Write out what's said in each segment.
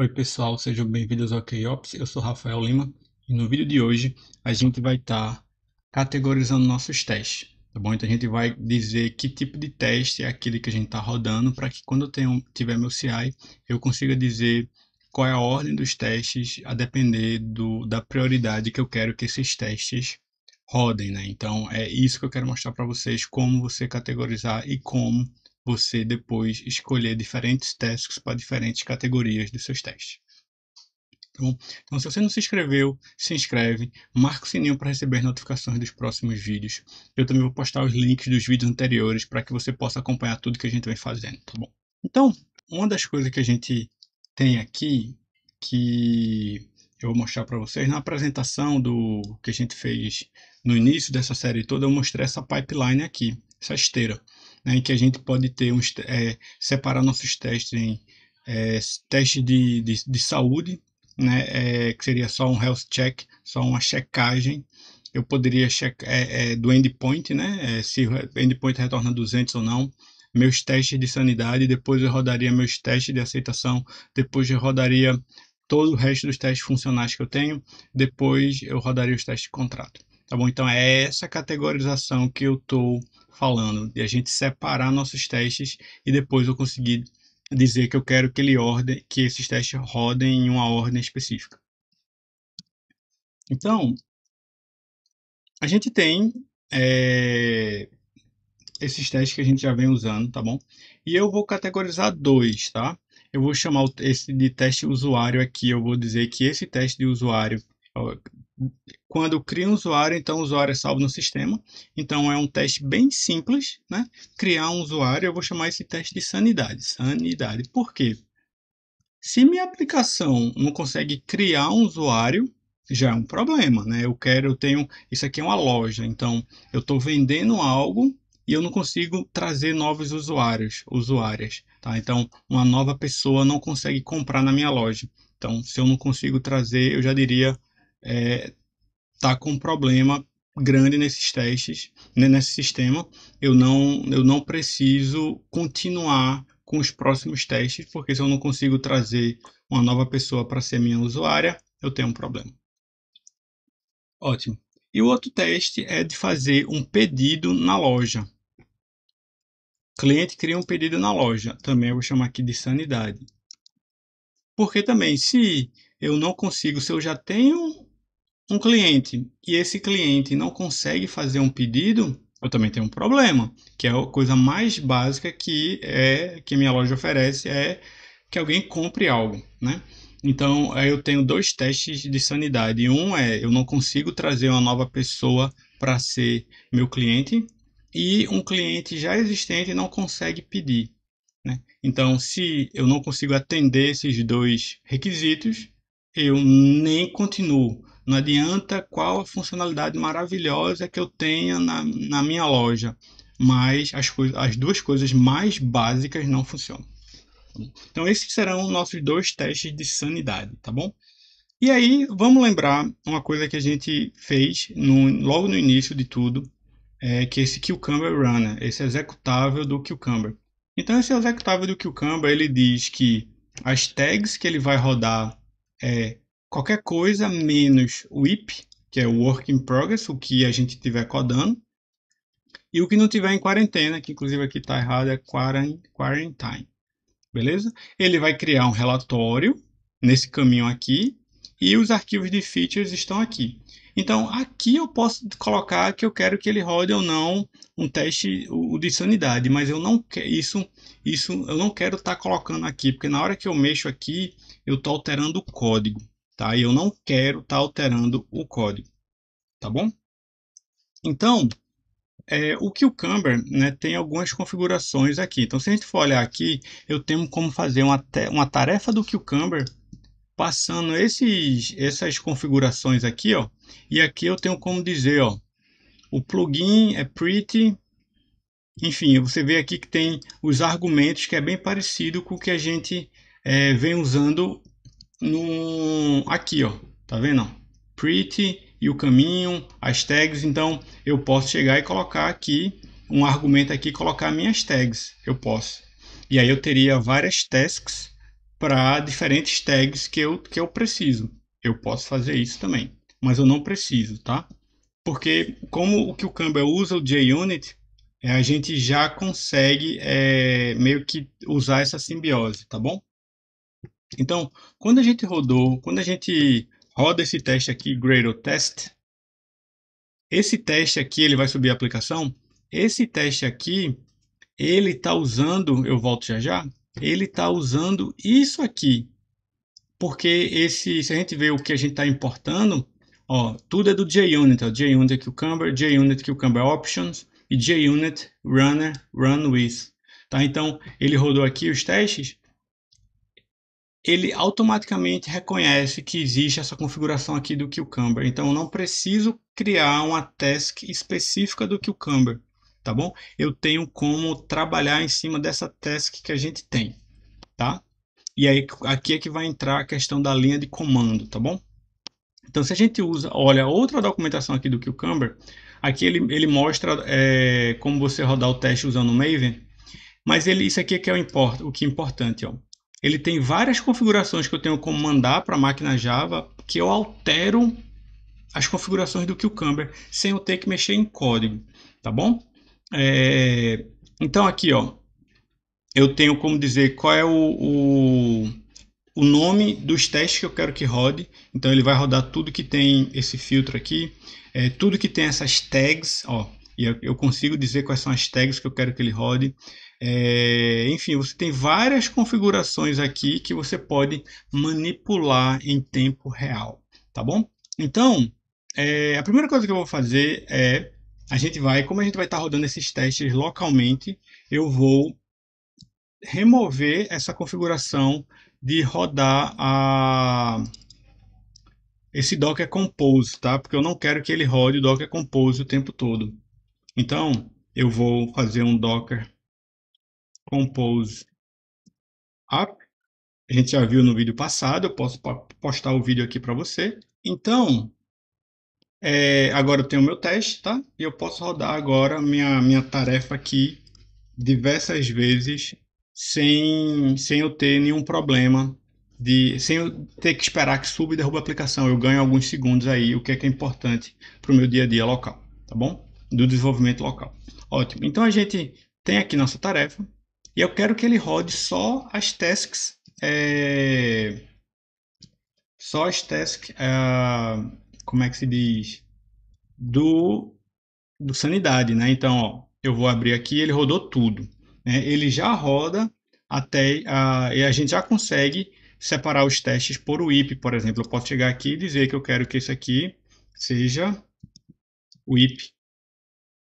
Oi pessoal, sejam bem-vindos ao KOps, eu sou Rafael Lima e no vídeo de hoje a gente vai estar tá categorizando nossos testes, tá bom? Então a gente vai dizer que tipo de teste é aquele que a gente está rodando para que quando eu tenho, tiver meu CI eu consiga dizer qual é a ordem dos testes a depender do, da prioridade que eu quero que esses testes rodem, né? Então é isso que eu quero mostrar para vocês, como você categorizar e como você depois escolher diferentes testes para diferentes categorias dos seus testes. Então, então, se você não se inscreveu, se inscreve, marca o sininho para receber notificações dos próximos vídeos. Eu também vou postar os links dos vídeos anteriores para que você possa acompanhar tudo que a gente vem fazendo, tá bom? Então, uma das coisas que a gente tem aqui, que eu vou mostrar para vocês, na apresentação do que a gente fez no início dessa série toda, eu mostrei essa pipeline aqui, essa esteira né, em que a gente pode ter uns, é, separar nossos testes em é, teste de, de, de saúde, né, é, que seria só um health check, só uma checagem. Eu poderia checar é, do endpoint, né, se o endpoint retorna 200 ou não, meus testes de sanidade, depois eu rodaria meus testes de aceitação, depois eu rodaria todo o resto dos testes funcionais que eu tenho, depois eu rodaria os testes de contrato. Tá bom? Então é essa categorização que eu estou falando, de a gente separar nossos testes e depois eu conseguir dizer que eu quero que ele ordem, que esses testes rodem em uma ordem específica. Então, a gente tem é, esses testes que a gente já vem usando, tá bom? E eu vou categorizar dois, tá? Eu vou chamar esse de teste usuário aqui, eu vou dizer que esse teste de usuário quando cria um usuário, então o usuário é salvo no sistema. Então é um teste bem simples, né? Criar um usuário, eu vou chamar esse teste de sanidade. Sanidade. Por quê? Se minha aplicação não consegue criar um usuário, já é um problema, né? Eu quero, eu tenho, isso aqui é uma loja, então eu estou vendendo algo e eu não consigo trazer novos usuários, usuárias, tá? Então, uma nova pessoa não consegue comprar na minha loja. Então, se eu não consigo trazer, eu já diria está é, com um problema grande nesses testes, né, nesse sistema. Eu não, eu não preciso continuar com os próximos testes, porque se eu não consigo trazer uma nova pessoa para ser minha usuária, eu tenho um problema. Ótimo. E o outro teste é de fazer um pedido na loja. cliente cria um pedido na loja, também eu vou chamar aqui de sanidade. Porque também, se eu não consigo, se eu já tenho um cliente e esse cliente não consegue fazer um pedido, eu também tenho um problema, que é a coisa mais básica que é que minha loja oferece é que alguém compre algo, né? Então, eu tenho dois testes de sanidade. Um é eu não consigo trazer uma nova pessoa para ser meu cliente e um cliente já existente não consegue pedir. Né? Então, se eu não consigo atender esses dois requisitos, eu nem continuo. Não adianta qual a funcionalidade maravilhosa que eu tenha na, na minha loja, mas as, as duas coisas mais básicas não funcionam. Então, esses serão nossos dois testes de sanidade, tá bom? E aí, vamos lembrar uma coisa que a gente fez no, logo no início de tudo, é que esse Cucumber Runner, esse executável do Cucumber. Então, esse executável do Cucumber, ele diz que as tags que ele vai rodar é qualquer coisa menos WIP, que é o Work in Progress, o que a gente tiver codando, e o que não tiver em quarentena, que inclusive aqui está errado, é quarantine. Beleza? Ele vai criar um relatório nesse caminho aqui e os arquivos de features estão aqui. Então, aqui eu posso colocar que eu quero que ele rode ou não um teste o de sanidade, mas eu não quero isso, isso eu não quero estar tá colocando aqui, porque na hora que eu mexo aqui, eu estou alterando o código tá? E eu não quero estar tá alterando o código, tá bom? Então, é, o que o Camber né, tem algumas configurações aqui. Então, se a gente for olhar aqui, eu tenho como fazer uma, uma tarefa do que o Camber passando esses, essas configurações aqui, ó. E aqui eu tenho como dizer, ó, o plugin é pretty, enfim, você vê aqui que tem os argumentos que é bem parecido com o que a gente é, vem usando no aqui, ó, tá vendo? Pretty e o caminho, as tags, então eu posso chegar e colocar aqui um argumento aqui, colocar minhas tags, eu posso. E aí eu teria várias tasks para diferentes tags que eu, que eu preciso. Eu posso fazer isso também, mas eu não preciso, tá? Porque como o que o Canva usa o JUnit, é, a gente já consegue é, meio que usar essa simbiose, tá bom? Então, quando a gente rodou, quando a gente roda esse teste aqui, Gradle Test, esse teste aqui, ele vai subir a aplicação. Esse teste aqui, ele está usando, eu volto já já, ele está usando isso aqui. Porque esse, se a gente ver o que a gente está importando, ó, tudo é do JUnit, ó, JUnit Cucumber, JUnit Cucumber Options e JUnit Runner Run With. Tá? Então, ele rodou aqui os testes ele automaticamente reconhece que existe essa configuração aqui do Cucumber. Então, eu não preciso criar uma task específica do Cucumber, tá bom? Eu tenho como trabalhar em cima dessa task que a gente tem, tá? E aí, aqui é que vai entrar a questão da linha de comando, tá bom? Então, se a gente usa, olha, outra documentação aqui do Cucumber, aqui ele, ele mostra é, como você rodar o teste usando o Maven, mas ele, isso aqui é que é o, import, o que é importante, ó ele tem várias configurações que eu tenho como mandar para a máquina Java que eu altero as configurações do Cucumber sem eu ter que mexer em código, tá bom? É, então aqui, ó, eu tenho como dizer qual é o, o, o, nome dos testes que eu quero que rode. Então ele vai rodar tudo que tem esse filtro aqui, é, tudo que tem essas tags, ó, e eu, eu consigo dizer quais são as tags que eu quero que ele rode. É, enfim, você tem várias configurações aqui que você pode manipular em tempo real, tá bom? Então, é, a primeira coisa que eu vou fazer é, a gente vai, como a gente vai estar tá rodando esses testes localmente, eu vou remover essa configuração de rodar a esse Docker Compose, tá? Porque eu não quero que ele rode o Docker Compose o tempo todo. Então, eu vou fazer um Docker compose app. A gente já viu no vídeo passado, eu posso postar o vídeo aqui para você. Então, é, agora eu tenho o meu teste, tá? E eu posso rodar agora minha, minha tarefa aqui diversas vezes sem, sem eu ter nenhum problema, de, sem eu ter que esperar que suba e derruba a aplicação. Eu ganho alguns segundos aí, o que é que é importante para o meu dia a dia local, tá bom? Do desenvolvimento local. Ótimo. Então a gente tem aqui nossa tarefa. E eu quero que ele rode só as tasks, é, só as tasks, é, como é que se diz, do, do sanidade, né? Então, ó, eu vou abrir aqui, ele rodou tudo. Né? Ele já roda até, e a gente já consegue separar os testes por WIP, por exemplo. Eu posso chegar aqui e dizer que eu quero que esse aqui seja WIP.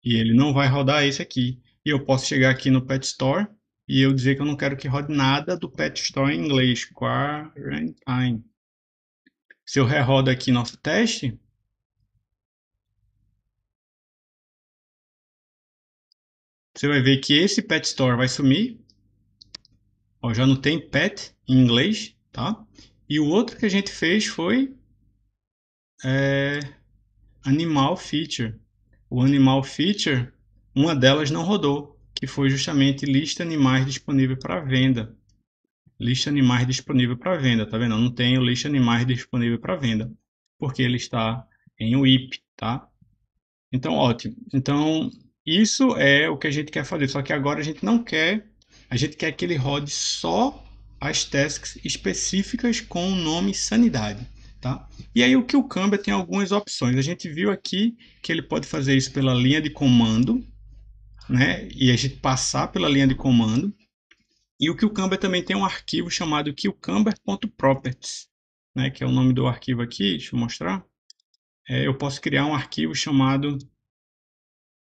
E ele não vai rodar esse aqui. E eu posso chegar aqui no Pet Store e eu dizer que eu não quero que rode nada do Pet Store em inglês, Quarantine. Se eu rerodo aqui nosso teste, você vai ver que esse Pet Store vai sumir. Ó, já não tem Pet em inglês, tá? E o outro que a gente fez foi é, Animal Feature. O Animal Feature, uma delas não rodou, que foi justamente lista animais disponível para venda. Lista animais disponível para venda, tá vendo? Eu não tenho lista animais disponível para venda, porque ele está em WIP, tá? Então, ótimo. Então, isso é o que a gente quer fazer, só que agora a gente não quer, a gente quer que ele rode só as tasks específicas com o nome sanidade. Tá? E aí o que o Cambia tem algumas opções. A gente viu aqui que ele pode fazer isso pela linha de comando, né? E a gente passar pela linha de comando. E o Cucumber também tem um arquivo chamado cucumber.properties, né? Que é o nome do arquivo aqui, deixa eu mostrar. É, eu posso criar um arquivo chamado...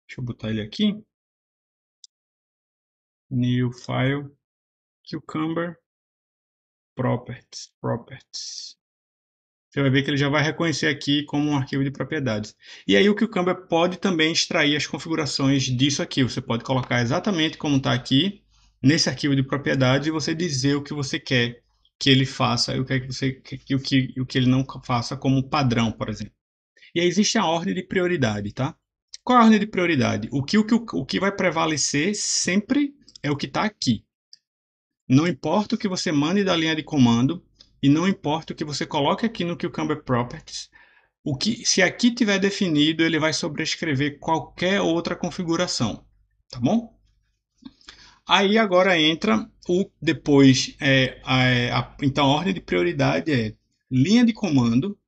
Deixa eu botar ele aqui. New file cucumber properties, properties. Você vai ver que ele já vai reconhecer aqui como um arquivo de propriedades. E aí o que o cucumber pode também extrair as configurações disso aqui. Você pode colocar exatamente como está aqui, nesse arquivo de propriedades, e você dizer o que você quer que ele faça e o que, é que o que, o que ele não faça como padrão, por exemplo. E aí existe a ordem de prioridade, tá? Qual é a ordem de prioridade? O que, o que, o que vai prevalecer sempre é o que está aqui. Não importa o que você mande da linha de comando, e não importa o que você coloque aqui no Cucumber Properties, o que, se aqui tiver definido, ele vai sobrescrever qualquer outra configuração, tá bom? Aí agora entra o depois, é, a, é, a, então a ordem de prioridade é linha de comando,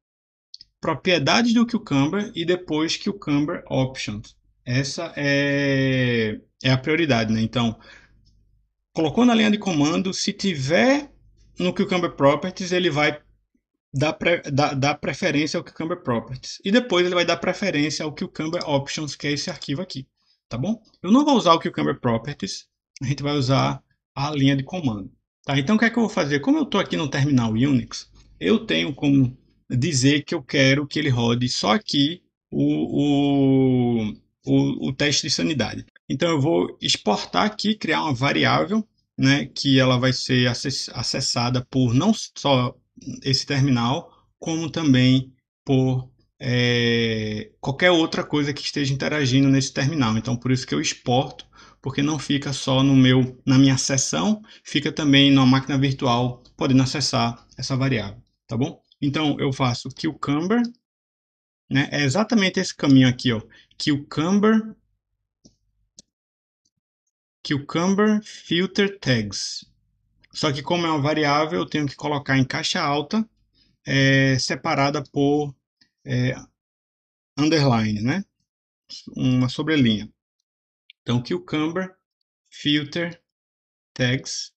propriedades do Cucumber e depois Cucumber Options. Essa é, é a prioridade, né? Então, colocou na linha de comando, se tiver no Cucumber Properties, ele vai dar, pre, dar, dar preferência ao Cucumber Properties. E depois ele vai dar preferência ao Cucumber Options, que é esse arquivo aqui. Tá bom? Eu não vou usar o Cucumber Properties, a gente vai usar a linha de comando. Tá, então o que é que eu vou fazer? Como eu estou aqui no terminal Unix, eu tenho como dizer que eu quero que ele rode só aqui o, o, o, o teste de sanidade. Então eu vou exportar aqui, criar uma variável né, que ela vai ser acessada por não só esse terminal, como também por é, qualquer outra coisa que esteja interagindo nesse terminal. Então, por isso que eu exporto, porque não fica só no meu, na minha sessão, fica também na máquina virtual, podendo acessar essa variável, tá bom? Então, eu faço o né? É exatamente esse caminho aqui, ó, camber cucumber filter tags. Só que como é uma variável, eu tenho que colocar em caixa alta, é, separada por é, underline, né? Uma sobrelinha. Então, cucumber filter tags.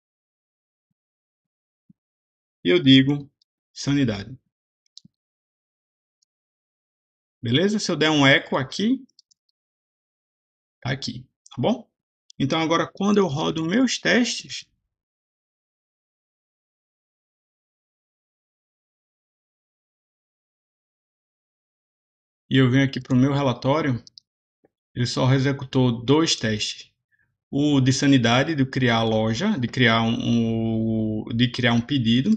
E eu digo sanidade. Beleza? Se eu der um eco aqui, tá aqui, tá bom? Então, agora, quando eu rodo meus testes, e eu venho aqui para o meu relatório, ele só executou dois testes. O de sanidade, de criar a loja, de criar um, um de criar um pedido,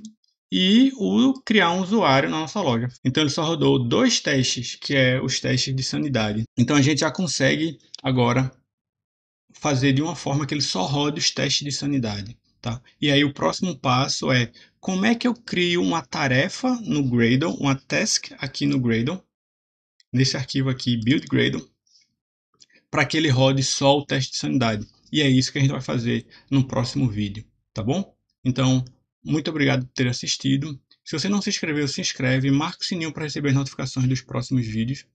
e o criar um usuário na nossa loja. Então ele só rodou dois testes, que é os testes de sanidade. Então a gente já consegue agora fazer de uma forma que ele só rode os testes de sanidade. Tá? E aí o próximo passo é como é que eu crio uma tarefa no Gradle, uma task aqui no Gradle, nesse arquivo aqui, build Gradle, para que ele rode só o teste de sanidade. E é isso que a gente vai fazer no próximo vídeo, tá bom? Então, muito obrigado por ter assistido. Se você não se inscreveu, se inscreve, marca o sininho para receber as notificações dos próximos vídeos.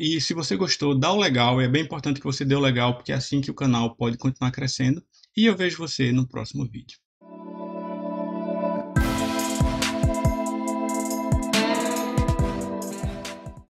E se você gostou, dá o legal, é bem importante que você dê o legal, porque é assim que o canal pode continuar crescendo. E eu vejo você no próximo vídeo.